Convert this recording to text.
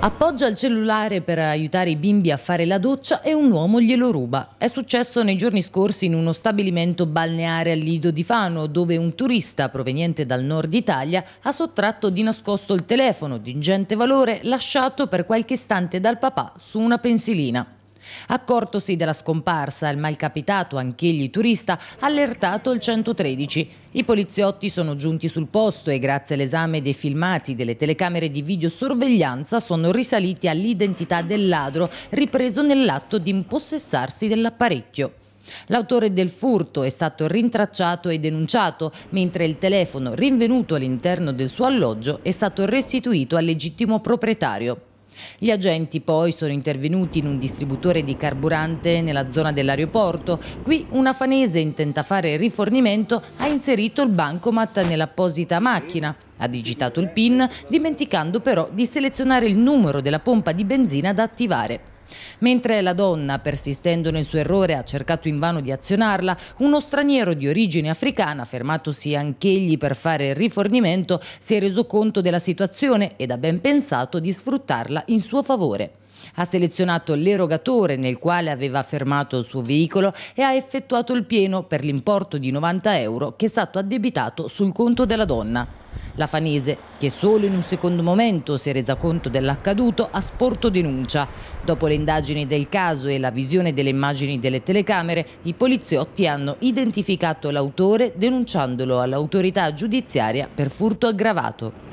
Appoggia il cellulare per aiutare i bimbi a fare la doccia e un uomo glielo ruba. È successo nei giorni scorsi in uno stabilimento balneare a Lido di Fano, dove un turista proveniente dal nord Italia ha sottratto di nascosto il telefono di ingente valore lasciato per qualche istante dal papà su una pensilina. Accortosi della scomparsa, il malcapitato, anch'egli turista, ha allertato il 113. I poliziotti sono giunti sul posto e grazie all'esame dei filmati delle telecamere di videosorveglianza sono risaliti all'identità del ladro ripreso nell'atto di impossessarsi dell'apparecchio. L'autore del furto è stato rintracciato e denunciato, mentre il telefono rinvenuto all'interno del suo alloggio è stato restituito al legittimo proprietario. Gli agenti poi sono intervenuti in un distributore di carburante nella zona dell'aeroporto. Qui una fanese intenta fare rifornimento ha inserito il bancomat nell'apposita macchina. Ha digitato il PIN, dimenticando però di selezionare il numero della pompa di benzina da attivare. Mentre la donna, persistendo nel suo errore, ha cercato invano di azionarla, uno straniero di origine africana, fermatosi anch'egli per fare il rifornimento, si è reso conto della situazione ed ha ben pensato di sfruttarla in suo favore. Ha selezionato l'erogatore nel quale aveva fermato il suo veicolo e ha effettuato il pieno per l'importo di 90 euro che è stato addebitato sul conto della donna. La Fanese, che solo in un secondo momento si è resa conto dell'accaduto, ha sporto denuncia. Dopo le indagini del caso e la visione delle immagini delle telecamere, i poliziotti hanno identificato l'autore denunciandolo all'autorità giudiziaria per furto aggravato.